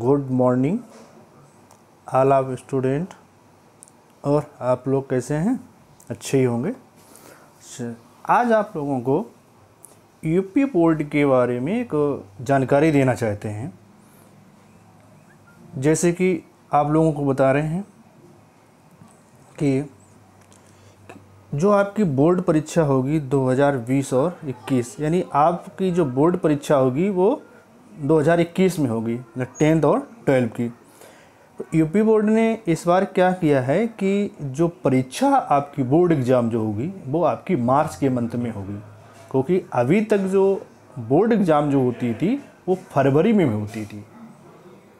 good morning आल आप student और आप लोग कैसे हैं अच्छे ही होंगे अच्छा, आज आप लोगों को यूपी बोर्ड के बारे में एक जानकारी देना चाहते हैं जैसे कि आप लोगों को बता रहे हैं कि जो आपकी बोर्ड परीक्षा होगी 2020 और 21 यानी आपकी जो बोर्ड परीक्षा होगी वो 2021 में होगी मतलब टेंथ और ट्वेल्व की तो यूपी बोर्ड ने इस बार क्या किया है कि जो परीक्षा आपकी बोर्ड एग्ज़ाम जो होगी वो आपकी मार्च के मंथ में होगी क्योंकि अभी तक जो बोर्ड एग्ज़ाम जो होती थी वो फरवरी में, में होती थी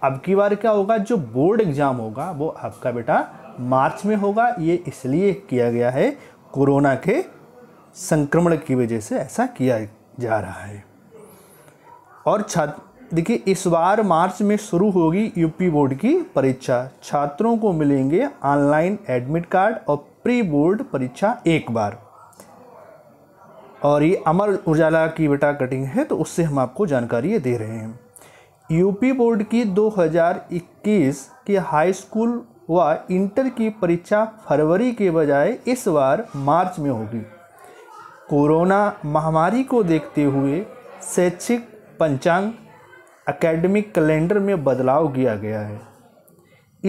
अब की बार क्या होगा जो बोर्ड एग्ज़ाम होगा वो आपका बेटा मार्च में होगा ये इसलिए किया गया है कोरोना के संक्रमण की वजह से ऐसा किया जा रहा है और छात्र देखिए इस बार मार्च में शुरू होगी यूपी बोर्ड की परीक्षा छात्रों को मिलेंगे ऑनलाइन एडमिट कार्ड और प्री बोर्ड परीक्षा एक बार और ये अमर उजाला की बेटा कटिंग है तो उससे हम आपको जानकारी दे रहे हैं यूपी बोर्ड की 2021 की हाई स्कूल व इंटर की परीक्षा फरवरी के बजाय इस बार मार्च में होगी कोरोना महामारी को देखते हुए शैक्षिक पंचांग एकेडमिक कैलेंडर में बदलाव किया गया है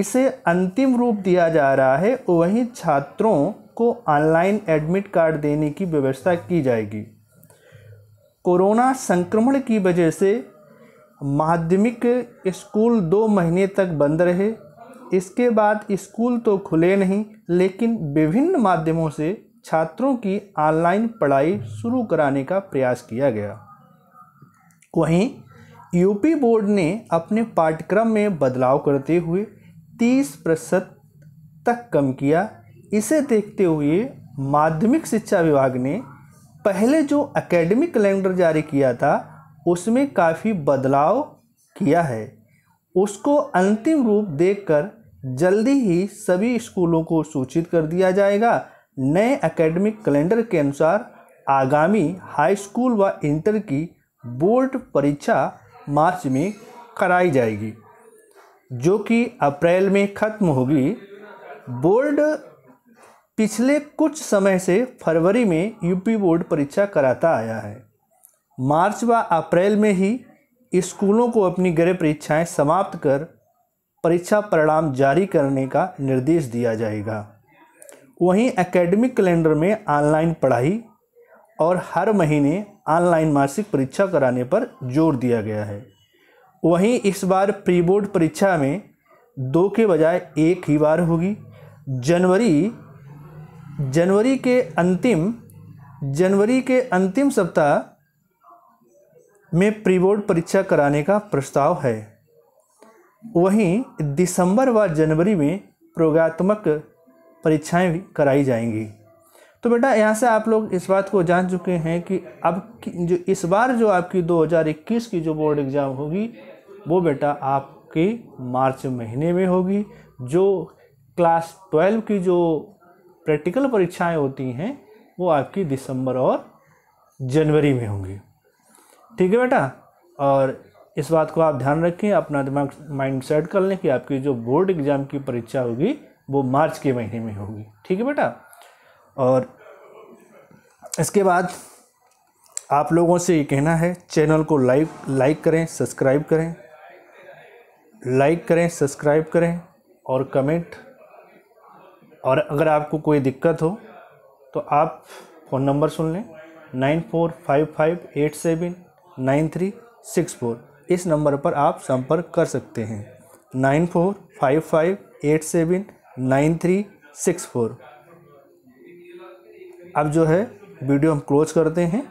इसे अंतिम रूप दिया जा रहा है वहीं छात्रों को ऑनलाइन एडमिट कार्ड देने की व्यवस्था की जाएगी कोरोना संक्रमण की वजह से माध्यमिक स्कूल दो महीने तक बंद रहे इसके बाद स्कूल तो खुले नहीं लेकिन विभिन्न माध्यमों से छात्रों की ऑनलाइन पढ़ाई शुरू कराने का प्रयास किया गया वहीं यूपी बोर्ड ने अपने पाठ्यक्रम में बदलाव करते हुए 30 प्रतिशत तक कम किया इसे देखते हुए माध्यमिक शिक्षा विभाग ने पहले जो एकेडमिक कैलेंडर जारी किया था उसमें काफ़ी बदलाव किया है उसको अंतिम रूप देखकर जल्दी ही सभी स्कूलों को सूचित कर दिया जाएगा नए एकेडमिक कैलेंडर के अनुसार आगामी हाई स्कूल व इंटर की बोर्ड परीक्षा मार्च में कराई जाएगी जो कि अप्रैल में ख़त्म होगी बोर्ड पिछले कुछ समय से फरवरी में यूपी बोर्ड परीक्षा कराता आया है मार्च व अप्रैल में ही स्कूलों को अपनी गृह परीक्षाएं समाप्त कर परीक्षा परिणाम जारी करने का निर्देश दिया जाएगा वहीं एकेडमिक कैलेंडर में ऑनलाइन पढ़ाई और हर महीने ऑनलाइन मासिक परीक्षा कराने पर जोर दिया गया है वहीं इस बार प्री बोर्ड परीक्षा में दो के बजाय एक ही बार होगी जनवरी जनवरी के अंतिम जनवरी के अंतिम सप्ताह में प्री बोर्ड परीक्षा कराने का प्रस्ताव है वहीं दिसंबर व जनवरी में प्रयोगात्मक परीक्षाएं भी कराई जाएंगी तो बेटा यहाँ से आप लोग इस बात को जान चुके हैं कि अब जो इस बार जो आपकी 2021 की जो बोर्ड एग्ज़ाम होगी वो बेटा आपके मार्च महीने में होगी जो क्लास ट्वेल्व की जो प्रैक्टिकल परीक्षाएं होती हैं वो आपकी दिसंबर और जनवरी में होंगी ठीक है बेटा और इस बात को आप ध्यान रखें अपना दिमाग माइंड सेट कर लें कि आपकी जो बोर्ड एग्ज़ाम की परीक्षा होगी वो मार्च के महीने में होगी ठीक है बेटा और इसके बाद आप लोगों से ये कहना है चैनल को लाइक लाइक करें सब्सक्राइब करें लाइक करें सब्सक्राइब करें और कमेंट और अगर आपको कोई दिक्कत हो तो आप फ़ोन नंबर सुन लें nine four five five eight seven nine three six four इस नंबर पर आप संपर्क कर सकते हैं nine four five five eight seven nine three six four अब जो है वीडियो हम क्लोज करते हैं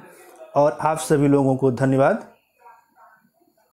और आप सभी लोगों को धन्यवाद